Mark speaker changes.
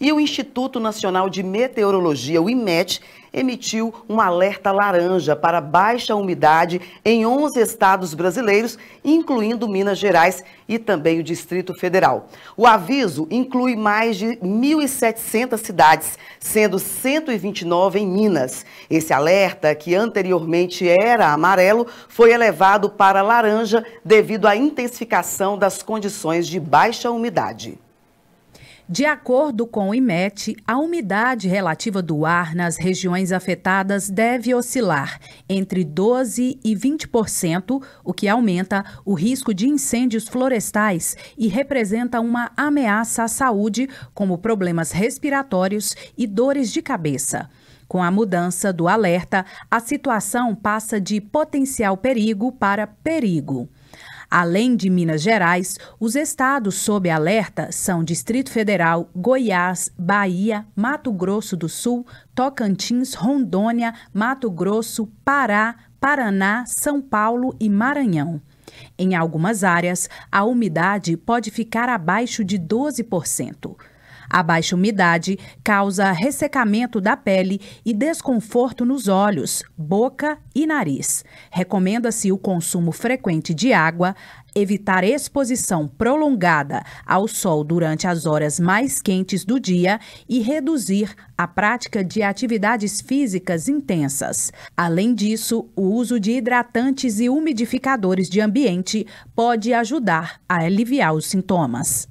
Speaker 1: E o Instituto Nacional de Meteorologia, o IMET, emitiu um alerta laranja para baixa umidade em 11 estados brasileiros, incluindo Minas Gerais e também o Distrito Federal. O aviso inclui mais de 1.700 cidades, sendo 129 em Minas. Esse alerta, que anteriormente era amarelo, foi elevado para laranja devido à intensificação das condições de baixa umidade.
Speaker 2: De acordo com o IMET, a umidade relativa do ar nas regiões afetadas deve oscilar entre 12% e 20%, o que aumenta o risco de incêndios florestais e representa uma ameaça à saúde, como problemas respiratórios e dores de cabeça. Com a mudança do alerta, a situação passa de potencial perigo para perigo. Além de Minas Gerais, os estados sob alerta são Distrito Federal, Goiás, Bahia, Mato Grosso do Sul, Tocantins, Rondônia, Mato Grosso, Pará, Paraná, São Paulo e Maranhão. Em algumas áreas, a umidade pode ficar abaixo de 12%. A baixa umidade causa ressecamento da pele e desconforto nos olhos, boca e nariz. Recomenda-se o consumo frequente de água, evitar exposição prolongada ao sol durante as horas mais quentes do dia e reduzir a prática de atividades físicas intensas. Além disso, o uso de hidratantes e umidificadores de ambiente pode ajudar a aliviar os sintomas.